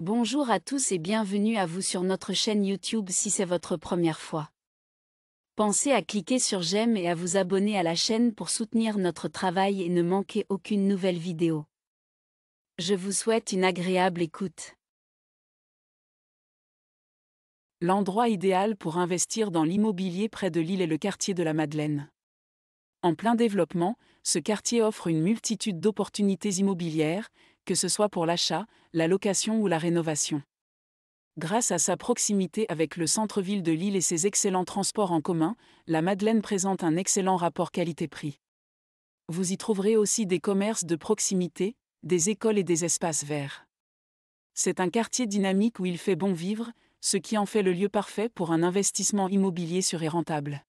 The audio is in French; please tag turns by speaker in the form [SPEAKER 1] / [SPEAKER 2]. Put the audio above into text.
[SPEAKER 1] Bonjour à tous et bienvenue à vous sur notre chaîne YouTube si c'est votre première fois. Pensez à cliquer sur j'aime et à vous abonner à la chaîne pour soutenir notre travail et ne manquer aucune nouvelle vidéo. Je vous souhaite une agréable écoute.
[SPEAKER 2] L'endroit idéal pour investir dans
[SPEAKER 3] l'immobilier près de Lille est le quartier de la Madeleine. En plein développement, ce quartier offre une multitude d'opportunités immobilières, que ce soit pour l'achat, la location ou la rénovation. Grâce à sa proximité avec le centre-ville de Lille et ses excellents transports en commun, la Madeleine présente un excellent rapport qualité-prix. Vous y trouverez aussi des commerces de proximité, des écoles et des espaces verts. C'est un quartier dynamique où il fait bon vivre, ce qui en fait le lieu parfait pour un investissement immobilier
[SPEAKER 2] sûr et rentable.